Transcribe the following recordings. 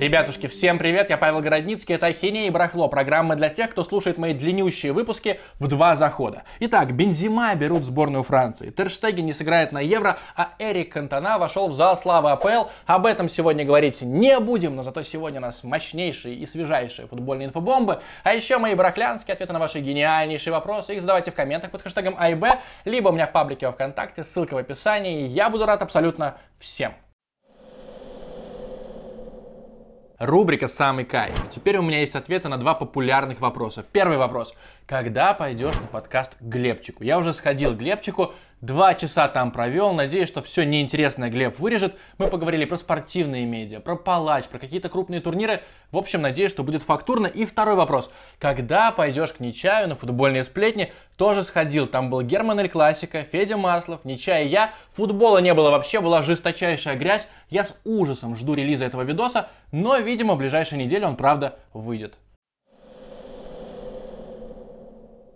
Ребятушки, всем привет, я Павел Городницкий, это Ахинея и Брахло, программа для тех, кто слушает мои длиннющие выпуски в два захода. Итак, Бензима берут сборную Франции, Терштеги не сыграет на Евро, а Эрик Кантона вошел в зал славы АПЛ. Об этом сегодня говорить не будем, но зато сегодня у нас мощнейшие и свежайшие футбольные инфобомбы, а еще мои брахлянские ответы на ваши гениальнейшие вопросы. Их задавайте в комментах под хэштегом АИБ, либо у меня в паблике во ВКонтакте, ссылка в описании, я буду рад абсолютно всем. Рубрика «Самый кайф». Теперь у меня есть ответы на два популярных вопроса. Первый вопрос. Когда пойдешь на подкаст к Глебчику? Я уже сходил к Глебчику, Два часа там провел, надеюсь, что все неинтересное Глеб вырежет. Мы поговорили про спортивные медиа, про палач, про какие-то крупные турниры. В общем, надеюсь, что будет фактурно. И второй вопрос. Когда пойдешь к Нечаю на футбольные сплетни? Тоже сходил. Там был Герман Эль Классика, Федя Маслов, Нечай и я. Футбола не было вообще, была жесточайшая грязь. Я с ужасом жду релиза этого видоса, но, видимо, в ближайшей недели он, правда, выйдет.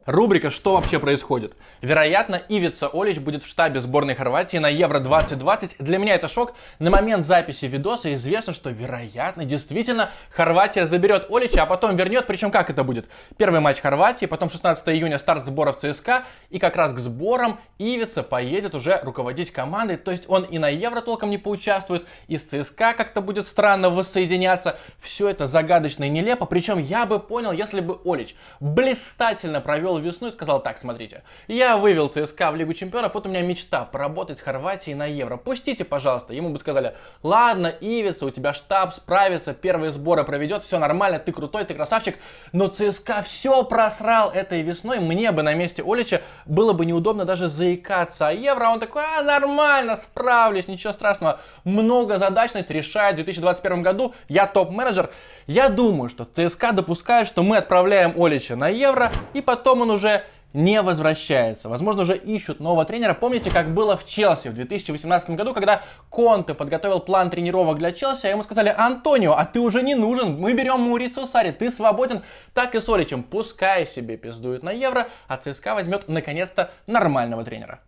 Рубрика «Что вообще происходит?». Вероятно, Ивица Олич будет в штабе сборной Хорватии на Евро-2020. Для меня это шок. На момент записи видоса известно, что, вероятно, действительно, Хорватия заберет Олича, а потом вернет. Причем как это будет? Первый матч Хорватии, потом 16 июня старт сборов ЦСКА, и как раз к сборам Ивица поедет уже руководить командой. То есть он и на Евро толком не поучаствует, и с ЦСКА как-то будет странно воссоединяться. Все это загадочно и нелепо. Причем я бы понял, если бы Олич блистательно провел сделал весной, сказал, так, смотрите, я вывел ЦСКА в Лигу Чемпионов, вот у меня мечта поработать в Хорватии на Евро, пустите, пожалуйста. Ему бы сказали, ладно, Ивица, у тебя штаб справится, первые сборы проведет, все нормально, ты крутой, ты красавчик, но ЦСКА все просрал этой весной, мне бы на месте Олича было бы неудобно даже заикаться о Евро, а он такой, а, нормально, справлюсь, ничего страшного, много задачность решает в 2021 году, я топ-менеджер. Я думаю, что ЦСКА допускает, что мы отправляем Олича на Евро, и потом он уже не возвращается. Возможно, уже ищут нового тренера. Помните, как было в Челси в 2018 году, когда Конте подготовил план тренировок для Челси, а ему сказали, Антонио, а ты уже не нужен, мы берем Мурицу Сари, ты свободен. Так и с Оличем, пускай себе пиздуют на Евро, а ЦСКА возьмет наконец-то нормального тренера.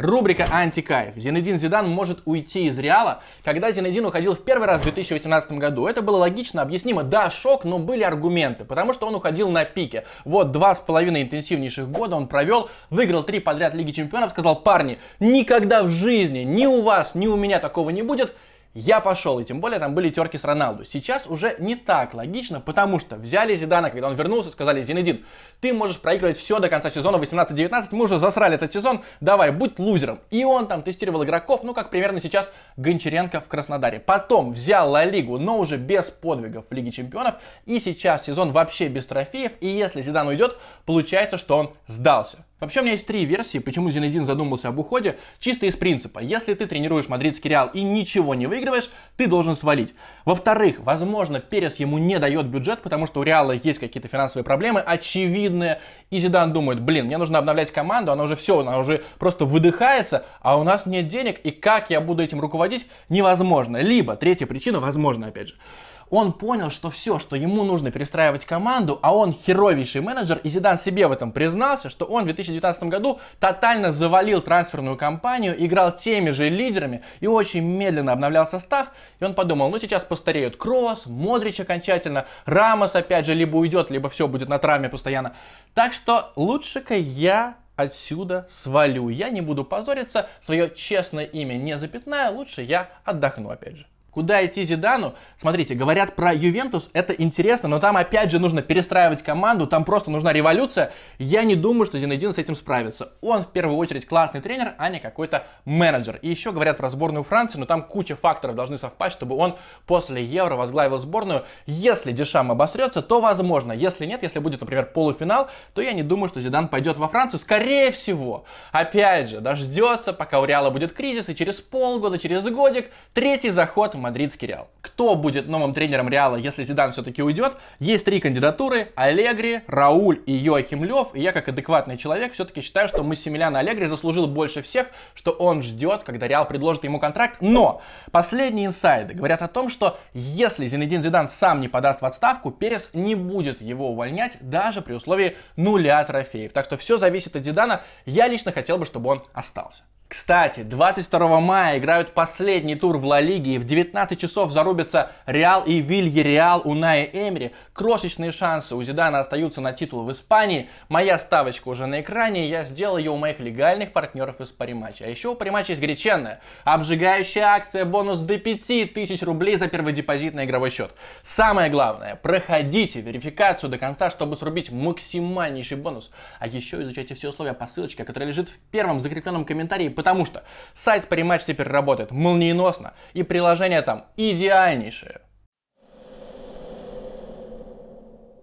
Рубрика «Антикайф». Зинедин Зидан может уйти из Реала. Когда Зинедин уходил в первый раз в 2018 году, это было логично, объяснимо. Да, шок, но были аргументы, потому что он уходил на пике. Вот два с половиной интенсивнейших года он провел, выиграл три подряд Лиги Чемпионов, сказал, парни, никогда в жизни ни у вас, ни у меня такого не будет, я пошел. И тем более там были терки с Роналду. Сейчас уже не так логично, потому что взяли Зидана, когда он вернулся, сказали, Зинедин, ты можешь проигрывать все до конца сезона 18-19, мы уже засрали этот сезон, давай, будь лузером. И он там тестировал игроков, ну как примерно сейчас Гончаренко в Краснодаре. Потом взял Ла Лигу, но уже без подвигов в Лиге Чемпионов. И сейчас сезон вообще без трофеев. И если Зидан уйдет, получается, что он сдался. Вообще у меня есть три версии, почему Зинедин задумался об уходе, чисто из принципа. Если ты тренируешь мадридский Реал и ничего не выигрываешь, ты должен свалить. Во-вторых, возможно, Перес ему не дает бюджет, потому что у Реала есть какие-то финансовые проблемы, очевидные. И Зидан думает, блин, мне нужно обновлять команду, она уже все, она уже просто выдыхается, а у нас нет денег, и как я буду этим руководить, невозможно. Либо, третья причина, возможно, опять же, он понял, что все, что ему нужно перестраивать команду, а он херовейший менеджер, и Зидан себе в этом признался, что он в 2019 году тотально завалил трансферную кампанию, играл теми же лидерами и очень медленно обновлял состав, и он подумал, ну сейчас постареют Кросс, Модрич окончательно, Рамос опять же либо уйдет, либо все будет на травме постоянно. Так что лучше-ка я отсюда свалю. Я не буду позориться, свое честное имя не запятная, лучше я отдохну опять же. Куда идти Зидану? Смотрите, говорят про Ювентус, это интересно, но там опять же нужно перестраивать команду, там просто нужна революция. Я не думаю, что Зинедин с этим справится. Он в первую очередь классный тренер, а не какой-то менеджер. И еще говорят про сборную Франции, но там куча факторов должны совпасть, чтобы он после Евро возглавил сборную. Если Дешам обосрется, то возможно. Если нет, если будет, например, полуфинал, то я не думаю, что Зидан пойдет во Францию. Скорее всего, опять же, дождется, пока у Реала будет кризис, и через полгода, через годик, третий заход мадридский Реал. Кто будет новым тренером Реала, если Зидан все-таки уйдет? Есть три кандидатуры. Алегри, Рауль и Йоахим Лев. И я, как адекватный человек, все-таки считаю, что Массимилиано Алегри заслужил больше всех, что он ждет, когда Реал предложит ему контракт. Но последние инсайды говорят о том, что если Зинедин Зидан сам не подаст в отставку, Перес не будет его увольнять, даже при условии нуля трофеев. Так что все зависит от Зидана. Я лично хотел бы, чтобы он остался. Кстати, 22 мая играют последний тур в Ла Лиге и в 19 часов зарубятся Реал и у Уная Эмери, крошечные шансы у Зидана остаются на титул в Испании. Моя ставочка уже на экране, я сделал ее у моих легальных партнеров из Париматча. А еще у Париматча есть греченная, обжигающая акция, бонус до 5000 рублей за первый депозит игровой счет. Самое главное, проходите верификацию до конца, чтобы срубить максимальнейший бонус. А еще изучайте все условия по ссылочке, которая лежит в первом закрепленном комментарии, потому что сайт Париматч теперь работает молниеносно, и приложение там идеальнейшее.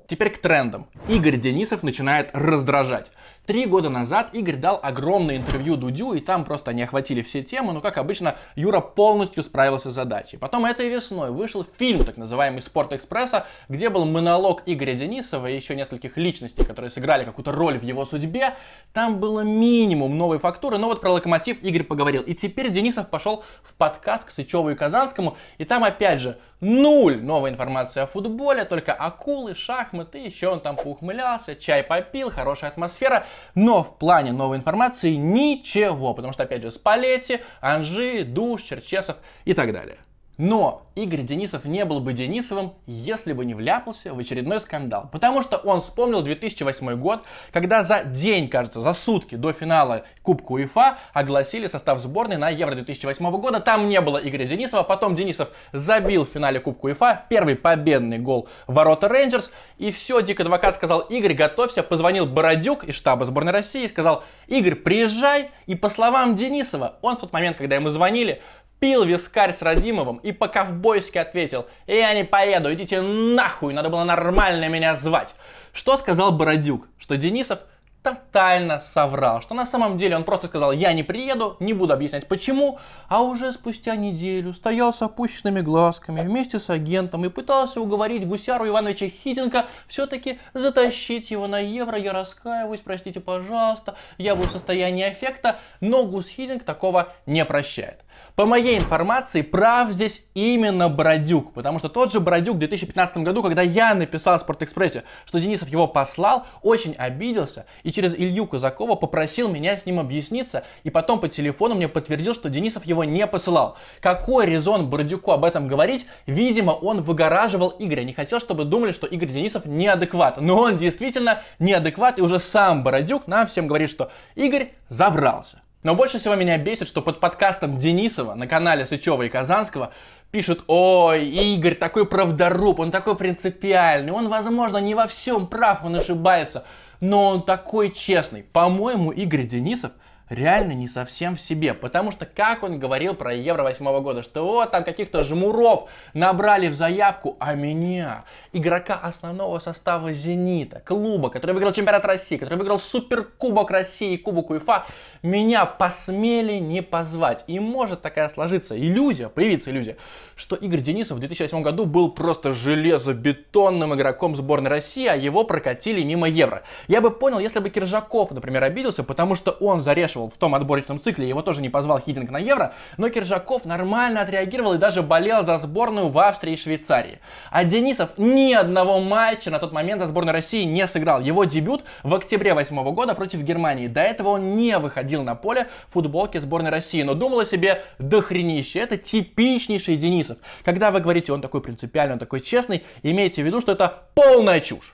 Теперь к трендам. Игорь Денисов начинает раздражать. Три года назад Игорь дал огромное интервью Дудю, и там просто не охватили все темы, но, как обычно, Юра полностью справился с задачей. Потом этой весной вышел фильм, так называемый «Спорт Экспресса», где был монолог Игоря Денисова и еще нескольких личностей, которые сыграли какую-то роль в его судьбе. Там было минимум новой фактуры, но вот про «Локомотив» Игорь поговорил. И теперь Денисов пошел в подкаст к Сычеву и Казанскому, и там опять же нуль новой информации о футболе, только акулы, шахматы, еще он там поухмылялся, чай попил, хорошая атмосфера — но в плане новой информации ничего, потому что, опять же, Спалетти, Анжи, Душ, Черчесов и так далее. Но Игорь Денисов не был бы Денисовым, если бы не вляпался в очередной скандал. Потому что он вспомнил 2008 год, когда за день, кажется, за сутки до финала Кубка УЕФА огласили состав сборной на Евро 2008 года. Там не было Игоря Денисова. Потом Денисов забил в финале Кубка УЕФА первый победный гол ворота Рейнджерс. И все, Дик Адвокат сказал, Игорь, готовься. Позвонил Бородюк из штаба сборной России и сказал, Игорь, приезжай. И по словам Денисова, он в тот момент, когда ему звонили, пил вискарь с Радимовым и по-ковбойски ответил «Я не поеду, идите нахуй, надо было нормально меня звать». Что сказал Бородюк? Что Денисов тотально соврал, что на самом деле он просто сказал «я не приеду, не буду объяснять почему», а уже спустя неделю стоял с опущенными глазками вместе с агентом и пытался уговорить гусяру Ивановича Хитенко все-таки затащить его на евро, я раскаиваюсь, простите, пожалуйста, я был в состоянии эффекта, но Гус Хитинг такого не прощает. По моей информации, прав здесь именно Бородюк, потому что тот же Бородюк в 2015 году, когда я написал в Спортэкспрессе, что Денисов его послал, очень обиделся и через Илью Казакова попросил меня с ним объясниться, и потом по телефону мне подтвердил, что Денисов его не посылал. Какой резон Бородюку об этом говорить? Видимо, он выгораживал Игоря, не хотел, чтобы думали, что Игорь Денисов неадекват. Но он действительно неадекват, и уже сам Бородюк нам всем говорит, что Игорь забрался. Но больше всего меня бесит, что под подкастом Денисова на канале Сычева и Казанского пишут, ой, Игорь такой правдоруб, он такой принципиальный, он, возможно, не во всем прав, он ошибается, но он такой честный. По-моему, Игорь Денисов – реально не совсем в себе. Потому что, как он говорил про Евро 8 года, что вот там каких-то жмуров набрали в заявку, а меня, игрока основного состава «Зенита», клуба, который выиграл чемпионат России, который выиграл Суперкубок России и Кубок УЕФА, меня посмели не позвать. И может такая сложиться иллюзия, появится иллюзия, что Игорь Денисов в 2008 году был просто железобетонным игроком сборной России, а его прокатили мимо Евро. Я бы понял, если бы Киржаков, например, обиделся, потому что он зарешил спрашивал в том отборочном цикле, его тоже не позвал Хидинг на Евро, но Киржаков нормально отреагировал и даже болел за сборную в Австрии и Швейцарии. А Денисов ни одного матча на тот момент за сборную России не сыграл. Его дебют в октябре 2008 года против Германии. До этого он не выходил на поле в футболке сборной России, но думал о себе дохренище. Это типичнейший Денисов. Когда вы говорите, он такой принципиальный, он такой честный, имейте в виду, что это полная чушь.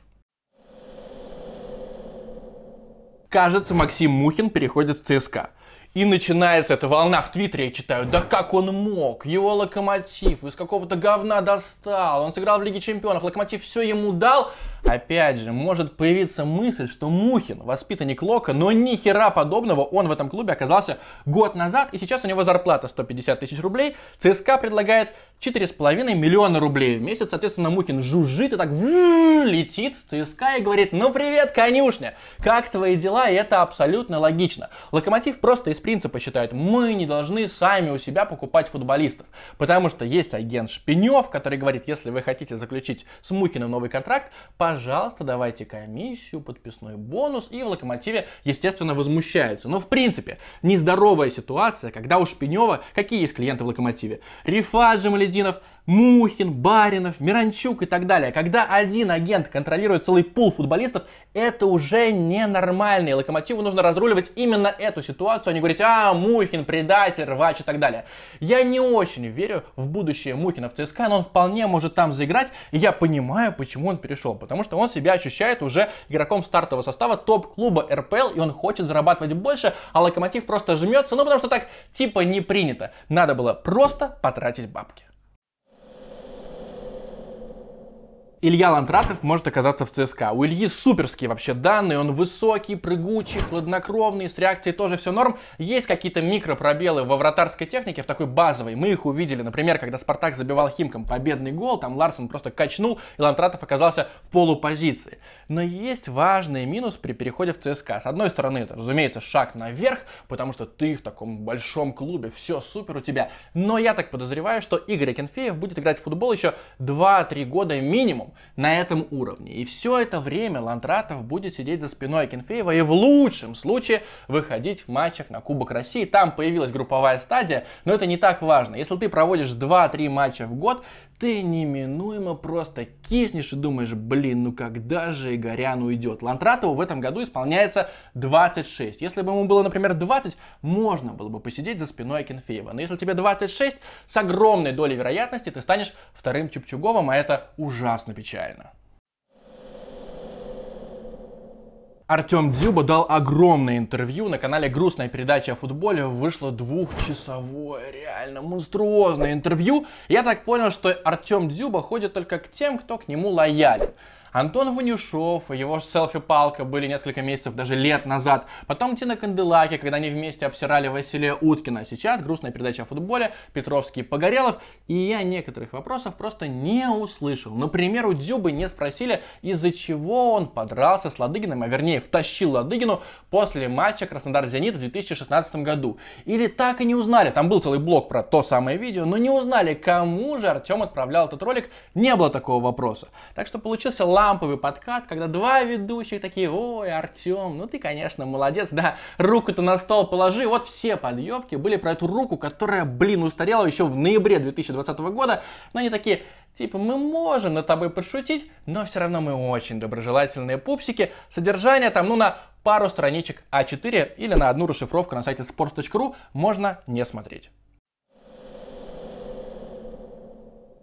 Кажется, Максим Мухин переходит в ЦСКА. И начинается эта волна в Твиттере, я читаю, да как он мог, его Локомотив из какого-то говна достал, он сыграл в Лиге Чемпионов, Локомотив все ему дал. Опять же, может появиться мысль, что Мухин, воспитанник Лока, но ни хера подобного, он в этом клубе оказался год назад, и сейчас у него зарплата 150 тысяч рублей, ЦСКА предлагает 4,5 миллиона рублей в месяц. Соответственно, Мухин жужжит и так летит в ЦСКА и говорит, ну привет, конюшня, как твои дела? И это абсолютно логично. Локомотив просто из принципа считает, мы не должны сами у себя покупать футболистов. Потому что есть агент Шпинев, который говорит, если вы хотите заключить с Мухиным новый контракт, пожалуйста, давайте комиссию, подписной бонус. И в Локомотиве, естественно, возмущаются. Но в принципе, нездоровая ситуация, когда у Шпинева, какие есть клиенты в Локомотиве? Рифаджи, Жемаледин, Шамсудинов, Мухин, Баринов, Миранчук и так далее. Когда один агент контролирует целый пул футболистов, это уже ненормально. И Локомотиву нужно разруливать именно эту ситуацию, а не говорить, а, Мухин, предатель, рвач и так далее. Я не очень верю в будущее Мухина в ЦСКА, но он вполне может там заиграть. И я понимаю, почему он перешел. Потому что он себя ощущает уже игроком стартового состава топ-клуба РПЛ, и он хочет зарабатывать больше, а Локомотив просто жмется, ну потому что так типа не принято. Надо было просто потратить бабки. Илья Лантратов может оказаться в ЦСКА. У Ильи суперские вообще данные, он высокий, прыгучий, хладнокровный, с реакцией тоже все норм. Есть какие-то микропробелы во вратарской технике, в такой базовой. Мы их увидели, например, когда Спартак забивал Химкам победный гол, там Ларсон просто качнул, и Лантратов оказался в полупозиции. Но есть важный минус при переходе в ЦСКА. С одной стороны, это, разумеется, шаг наверх, потому что ты в таком большом клубе, все супер у тебя. Но я так подозреваю, что Игорь Акинфеев будет играть в футбол еще 2-3 года минимум на этом уровне. И все это время Ландратов будет сидеть за спиной Акинфеева и в лучшем случае выходить в матчах на Кубок России. Там появилась групповая стадия, но это не так важно. Если ты проводишь 2-3 матча в год, ты неминуемо просто киснешь и думаешь, блин, ну когда же Игорян уйдет? Лантратову в этом году исполняется 26. Если бы ему было, например, 20, можно было бы посидеть за спиной Акинфеева. Но если тебе 26, с огромной долей вероятности ты станешь вторым Чепчуговым, а это ужасно печально. Артем Дзюба дал огромное интервью на канале «Грустная передача о футболе». Вышло двухчасовое, реально монструозное интервью. Я так понял, что Артем Дзюба ходит только к тем, кто к нему лоялен. Антон Ванюшов, его селфи-палка были несколько месяцев, даже лет назад. Потом Тина Канделаки, когда они вместе обсирали Василия Уткина. Сейчас грустная передача о футболе, Петровский Погорелов. И я некоторых вопросов просто не услышал. Например, у Дзюбы не спросили, из-за чего он подрался с Ладыгиным, а вернее втащил Ладыгину после матча Краснодар-Зенит в 2016 году. Или так и не узнали, там был целый блок про то самое видео, но не узнали, кому же Артем отправлял этот ролик, не было такого вопроса. Так что получился ламповый подкаст, когда два ведущих такие, ой, Артем, ну ты, конечно, молодец, да, руку-то на стол положи. Вот все подъемки были про эту руку, которая, блин, устарела еще в ноябре 2020 года, но они такие, Типа, мы можем над тобой пошутить, но все равно мы очень доброжелательные пупсики. Содержание там, ну, на пару страничек А4 или на одну расшифровку на сайте sports.ru можно не смотреть.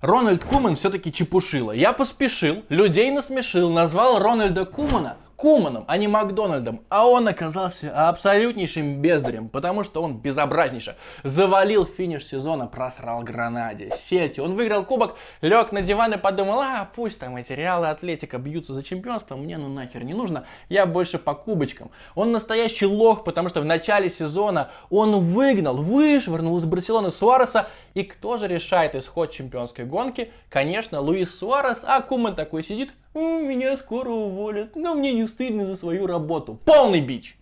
Рональд Куман все-таки чепушила. Я поспешил, людей насмешил, назвал Рональда Кумана Куманом, а не Макдональдом, а он оказался абсолютнейшим бездарем, потому что он безобразнейше завалил финиш сезона, просрал Гранаде, сетью, он выиграл кубок, лег на диван и подумал, а пусть там эти Реалы Атлетика бьются за чемпионство, мне ну нахер не нужно, я больше по кубочкам. Он настоящий лох, потому что в начале сезона он выгнал, вышвырнул из Барселоны Суареса, и кто же решает исход чемпионской гонки? Конечно, Луис Суарес, а Куман такой сидит, меня скоро уволят, но мне не стыдно за свою работу. Полный бич!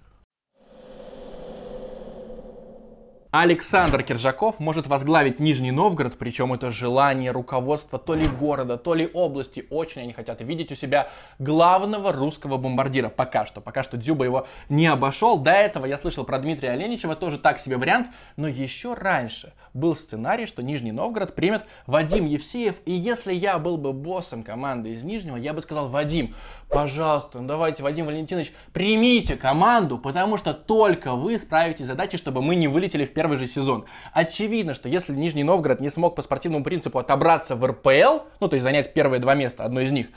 Александр Киржаков может возглавить Нижний Новгород, причем это желание руководства то ли города, то ли области. Очень они хотят видеть у себя главного русского бомбардира. Пока что. Пока что Дзюба его не обошел. До этого я слышал про Дмитрия Оленичева, тоже так себе вариант. Но еще раньше был сценарий, что Нижний Новгород примет Вадим Евсеев. И если я был бы боссом команды из Нижнего, я бы сказал, Вадим, пожалуйста, ну давайте, Вадим Валентинович, примите команду, потому что только вы справитесь задачи, чтобы мы не вылетели в первый же сезон. Очевидно, что если Нижний Новгород не смог по спортивному принципу отобраться в РПЛ, ну то есть занять первые два места, одно из них,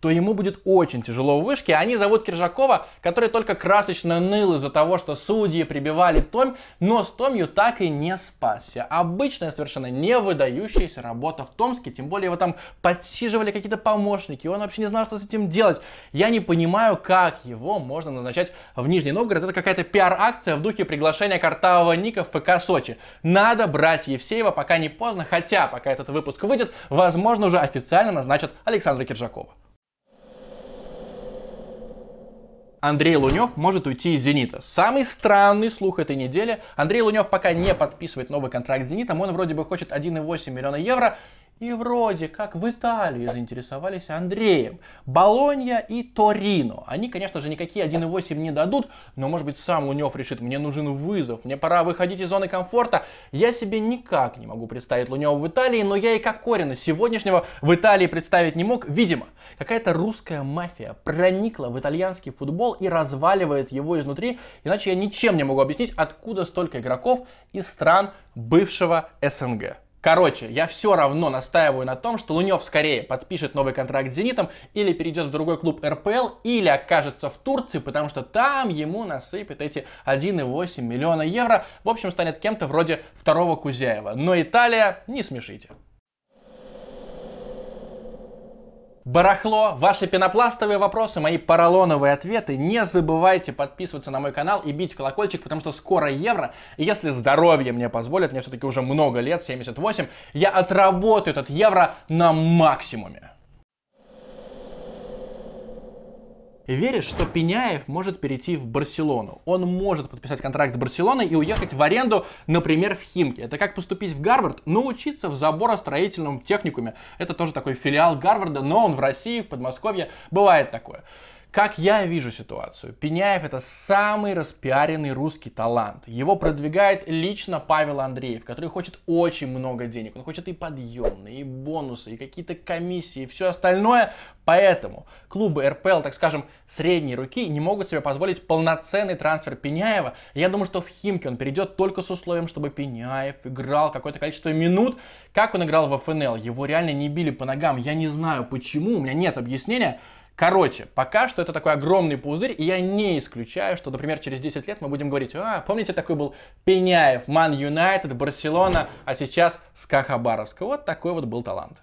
то ему будет очень тяжело в вышке. Они зовут Киржакова, который только красочно ныл из-за того, что судьи прибивали Том, но с Томью так и не спасся. Обычная совершенно не выдающаяся работа в Томске, тем более его там подсиживали какие-то помощники, он вообще не знал, что с этим делать. Я не понимаю, как его можно назначать в Нижний Новгород. Это какая-то пиар-акция в духе приглашения картавого Ника в ФК Сочи. Надо брать Евсеева, пока не поздно, хотя пока этот выпуск выйдет, возможно, уже официально назначат Александра Киржакова. Андрей Лунев может уйти из «Зенита». Самый странный слух этой недели. Андрей Лунев пока не подписывает новый контракт с «Зенитом». Он вроде бы хочет 1,8 миллиона евро. И вроде как в Италии заинтересовались Андреем. Болонья и Торино. Они, конечно же, никакие 1.8 не дадут, но, может быть, сам Лунев решит, мне нужен вызов, мне пора выходить из зоны комфорта. Я себе никак не могу представить Лунева в Италии, но я и Кокорина сегодняшнего в Италии представить не мог. Видимо, какая-то русская мафия проникла в итальянский футбол и разваливает его изнутри, иначе я ничем не могу объяснить, откуда столько игроков из стран бывшего СНГ. Короче, я все равно настаиваю на том, что Лунев скорее подпишет новый контракт с «Зенитом» или перейдет в другой клуб РПЛ, или окажется в Турции, потому что там ему насыпят эти 1,8 миллиона евро. В общем, станет кем-то вроде второго Кузяева. Но Италия, не смешите. барахло, ваши пенопластовые вопросы, мои поролоновые ответы. Не забывайте подписываться на мой канал и бить колокольчик, потому что скоро евро. И если здоровье мне позволит, мне все-таки уже много лет, 78, я отработаю этот евро на максимуме. веришь, что Пеняев может перейти в Барселону. Он может подписать контракт с Барселоной и уехать в аренду, например, в Химки. Это как поступить в Гарвард, но учиться в заборостроительном техникуме. Это тоже такой филиал Гарварда, но он в России, в Подмосковье. Бывает такое. Как я вижу ситуацию, Пеняев это самый распиаренный русский талант. Его продвигает лично Павел Андреев, который хочет очень много денег. Он хочет и подъемные, и бонусы, и какие-то комиссии, и все остальное. Поэтому клубы РПЛ, так скажем, средней руки не могут себе позволить полноценный трансфер Пеняева. Я думаю, что в Химке он перейдет только с условием, чтобы Пеняев играл какое-то количество минут, как он играл в ФНЛ. Его реально не били по ногам. Я не знаю почему, у меня нет объяснения. Короче, пока что это такой огромный пузырь, и я не исключаю, что, например, через 10 лет мы будем говорить, а, помните, такой был Пеняев, Ман Юнайтед, Барселона, а сейчас СКА Вот такой вот был талант.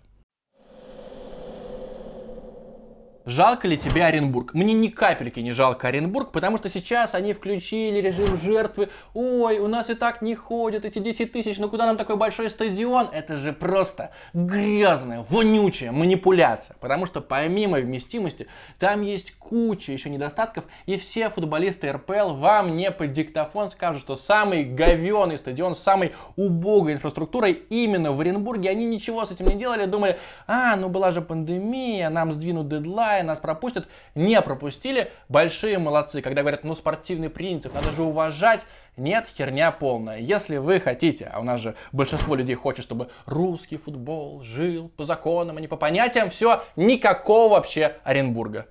Жалко ли тебе Оренбург? Мне ни капельки не жалко Оренбург, потому что сейчас они включили режим жертвы. Ой, у нас и так не ходят эти 10 тысяч, ну куда нам такой большой стадион? Это же просто грязная, вонючая манипуляция. Потому что помимо вместимости, там есть куча еще недостатков, и все футболисты РПЛ вам не под диктофон скажут, что самый говеный стадион с самой убогой инфраструктурой именно в Оренбурге. Они ничего с этим не делали, думали, а, ну была же пандемия, нам сдвинут дедлайн, Китае нас пропустят. Не пропустили. Большие молодцы. Когда говорят, ну спортивный принцип, надо же уважать. Нет, херня полная. Если вы хотите, а у нас же большинство людей хочет, чтобы русский футбол жил по законам, а не по понятиям, все, никакого вообще Оренбурга.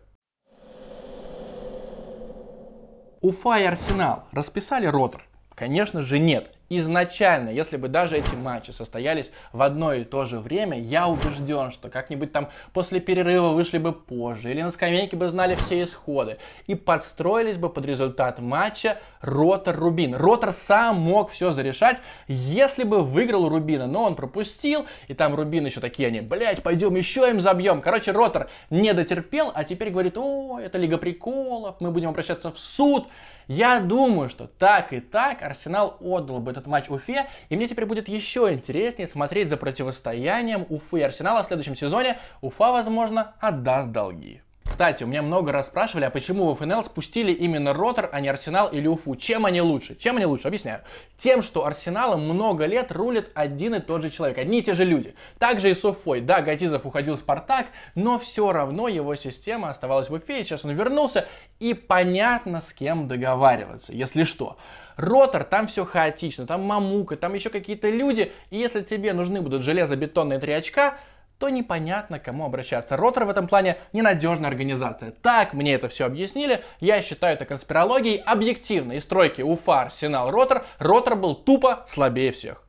Уфа и Арсенал расписали ротор? Конечно же нет изначально, если бы даже эти матчи состоялись в одно и то же время, я убежден, что как-нибудь там после перерыва вышли бы позже, или на скамейке бы знали все исходы, и подстроились бы под результат матча Ротор-Рубин. Ротор сам мог все зарешать, если бы выиграл Рубина, но он пропустил, и там Рубин еще такие они, блять, пойдем еще им забьем. Короче, Ротор не дотерпел, а теперь говорит, о, это лига приколов, мы будем обращаться в суд. Я думаю, что так и так Арсенал отдал бы этот матч Уфе, и мне теперь будет еще интереснее смотреть за противостоянием Уфы и Арсенала в следующем сезоне. Уфа, возможно, отдаст долги. Кстати, у меня много раз спрашивали, а почему в ФНЛ спустили именно Ротор, а не Арсенал или Уфу? Чем они лучше? Чем они лучше? Объясняю. Тем, что Арсеналом много лет рулит один и тот же человек, одни и те же люди. Также и с Уфой. Да, Гатизов уходил в Спартак, но все равно его система оставалась в Уфе, и сейчас он вернулся, и понятно, с кем договариваться, если что. Ротор, там все хаотично, там Мамука, там еще какие-то люди, и если тебе нужны будут железобетонные три очка, то непонятно, кому обращаться. Ротор в этом плане ненадежная организация. Так мне это все объяснили. Я считаю это конспирологией. Объективно, из стройки Уфа, Арсенал, Ротор, Ротор был тупо слабее всех.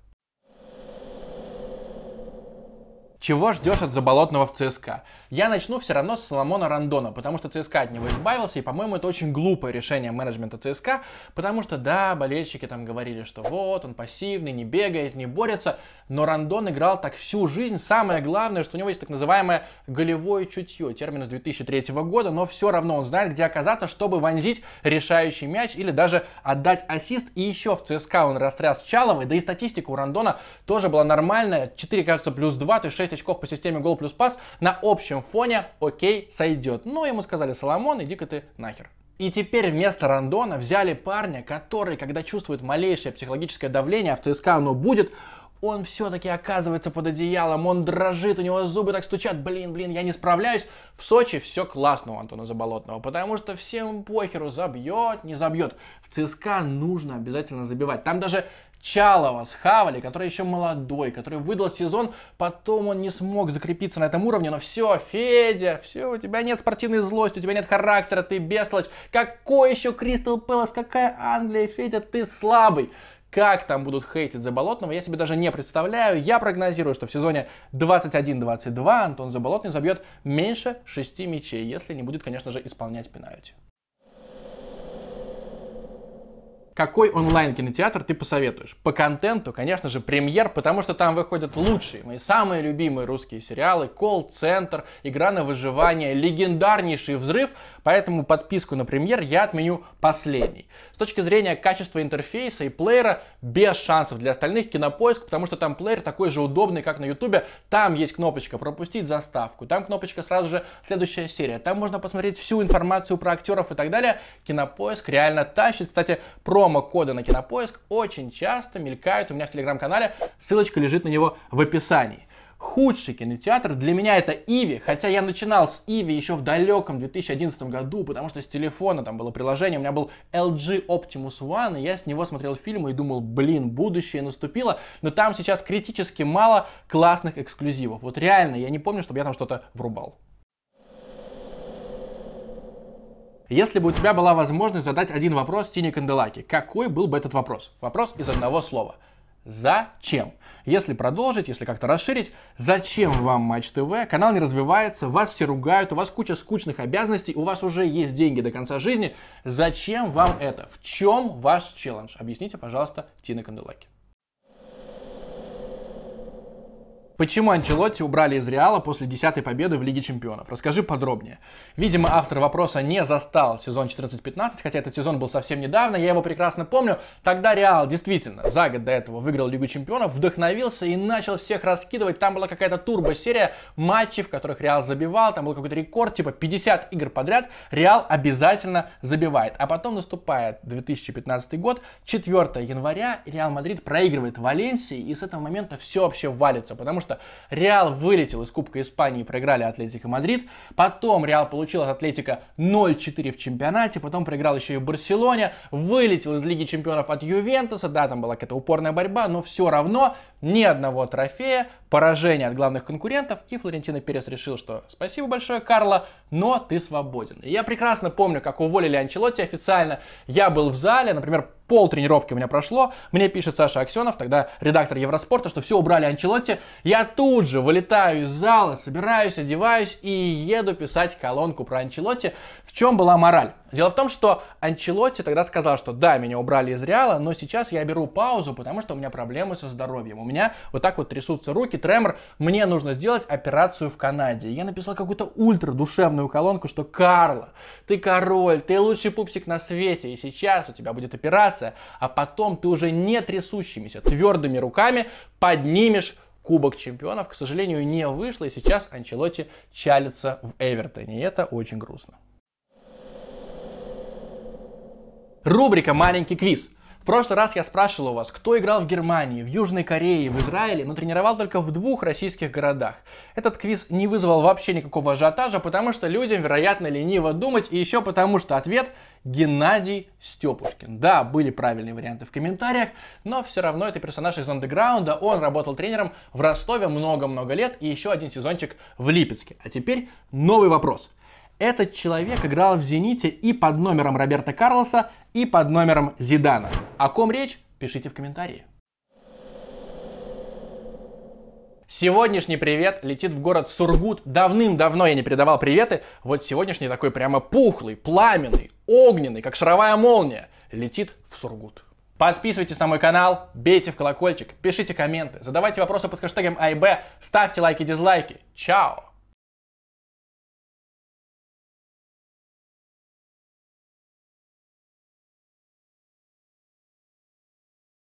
чего ждешь от Заболотного в ЦСКА? Я начну все равно с Соломона Рандона, потому что ЦСКА от него избавился, и, по-моему, это очень глупое решение менеджмента ЦСКА, потому что, да, болельщики там говорили, что вот, он пассивный, не бегает, не борется, но Рандон играл так всю жизнь. Самое главное, что у него есть так называемое голевое чутье, термин с 2003 года, но все равно он знает, где оказаться, чтобы вонзить решающий мяч или даже отдать ассист. И еще в ЦСКА он растряс Чаловой, да и статистика у Рандона тоже была нормальная, 4, кажется, плюс 2, то есть 6 6 очков по системе гол плюс пас на общем фоне окей сойдет. Но ну, ему сказали, Соломон, иди-ка ты нахер. И теперь вместо Рандона взяли парня, который, когда чувствует малейшее психологическое давление, а в ЦСКА оно будет, он все-таки оказывается под одеялом, он дрожит, у него зубы так стучат, блин, блин, я не справляюсь. В Сочи все классно у Антона Заболотного, потому что всем похеру, забьет, не забьет. В ЦСКА нужно обязательно забивать. Там даже Чалова схавали, который еще молодой, который выдал сезон, потом он не смог закрепиться на этом уровне, но все, Федя, все, у тебя нет спортивной злости, у тебя нет характера, ты бестолочь. Какой еще Кристал Пэлас, какая Англия, Федя, ты слабый. Как там будут хейтить Заболотного, я себе даже не представляю. Я прогнозирую, что в сезоне 21-22 Антон Заболотный забьет меньше 6 мячей, если не будет, конечно же, исполнять пенальти какой онлайн-кинотеатр ты посоветуешь? По контенту, конечно же, премьер, потому что там выходят лучшие, мои самые любимые русские сериалы, колл-центр, игра на выживание, легендарнейший взрыв, Поэтому подписку на премьер я отменю последней. С точки зрения качества интерфейса и плеера, без шансов для остальных кинопоиск, потому что там плеер такой же удобный, как на ютубе. Там есть кнопочка пропустить заставку, там кнопочка сразу же следующая серия. Там можно посмотреть всю информацию про актеров и так далее. Кинопоиск реально тащит. Кстати, промо коды на кинопоиск очень часто мелькают у меня в телеграм-канале. Ссылочка лежит на него в описании худший кинотеатр. Для меня это Иви, хотя я начинал с Иви еще в далеком 2011 году, потому что с телефона там было приложение, у меня был LG Optimus One, и я с него смотрел фильмы и думал, блин, будущее наступило, но там сейчас критически мало классных эксклюзивов. Вот реально, я не помню, чтобы я там что-то врубал. Если бы у тебя была возможность задать один вопрос Тине Канделаки, какой был бы этот вопрос? Вопрос из одного слова – Зачем? Если продолжить, если как-то расширить, зачем вам Матч ТВ? Канал не развивается, вас все ругают, у вас куча скучных обязанностей, у вас уже есть деньги до конца жизни. Зачем вам это? В чем ваш челлендж? Объясните, пожалуйста, Тина Канделаки. Почему Анчелотти убрали из Реала после 10 победы в Лиге Чемпионов? Расскажи подробнее. Видимо, автор вопроса не застал сезон 14-15, хотя этот сезон был совсем недавно, я его прекрасно помню. Тогда Реал действительно за год до этого выиграл Лигу Чемпионов, вдохновился и начал всех раскидывать. Там была какая-то турбо-серия матчей, в которых Реал забивал, там был какой-то рекорд, типа 50 игр подряд Реал обязательно забивает. А потом наступает 2015 год, 4 января, Реал Мадрид проигрывает Валенсии, и с этого момента все вообще валится, потому что что Реал вылетел из Кубка Испании, проиграли Атлетико Мадрид. Потом Реал получил от Атлетика 0-4 в чемпионате, потом проиграл еще и Барселоне, вылетел из Лиги Чемпионов от Ювентуса, да, там была какая-то упорная борьба, но все равно ни одного трофея, поражение от главных конкурентов, и Флорентино Перес решил, что спасибо большое, Карло, но ты свободен. я прекрасно помню, как уволили Анчелотти официально, я был в зале, например, Пол тренировки у меня прошло. Мне пишет Саша Аксенов, тогда редактор Евроспорта, что все убрали Анчелотти. Я тут же вылетаю из зала, собираюсь, одеваюсь и еду писать колонку про Анчелотти. В чем была мораль? Дело в том, что Анчелотти тогда сказал, что да, меня убрали из Реала, но сейчас я беру паузу, потому что у меня проблемы со здоровьем. У меня вот так вот трясутся руки, тремор, мне нужно сделать операцию в Канаде. Я написал какую-то ультра душевную колонку, что Карло, ты король, ты лучший пупсик на свете, и сейчас у тебя будет операция, а потом ты уже не трясущимися, твердыми руками поднимешь Кубок чемпионов, к сожалению, не вышло, и сейчас Анчелотти чалится в Эвертоне, и это очень грустно. Рубрика «Маленький квиз». В прошлый раз я спрашивал у вас, кто играл в Германии, в Южной Корее, в Израиле, но тренировал только в двух российских городах. Этот квиз не вызвал вообще никакого ажиотажа, потому что людям, вероятно, лениво думать, и еще потому что ответ – Геннадий Степушкин. Да, были правильные варианты в комментариях, но все равно это персонаж из андеграунда, он работал тренером в Ростове много-много лет и еще один сезончик в Липецке. А теперь новый вопрос – этот человек играл в «Зените» и под номером Роберта Карлоса, и под номером Зидана. О ком речь? Пишите в комментарии. Сегодняшний привет летит в город Сургут. Давным-давно я не передавал приветы. Вот сегодняшний такой прямо пухлый, пламенный, огненный, как шаровая молния, летит в Сургут. Подписывайтесь на мой канал, бейте в колокольчик, пишите комменты, задавайте вопросы под хэштегом АйБ, ставьте лайки, дизлайки. Чао!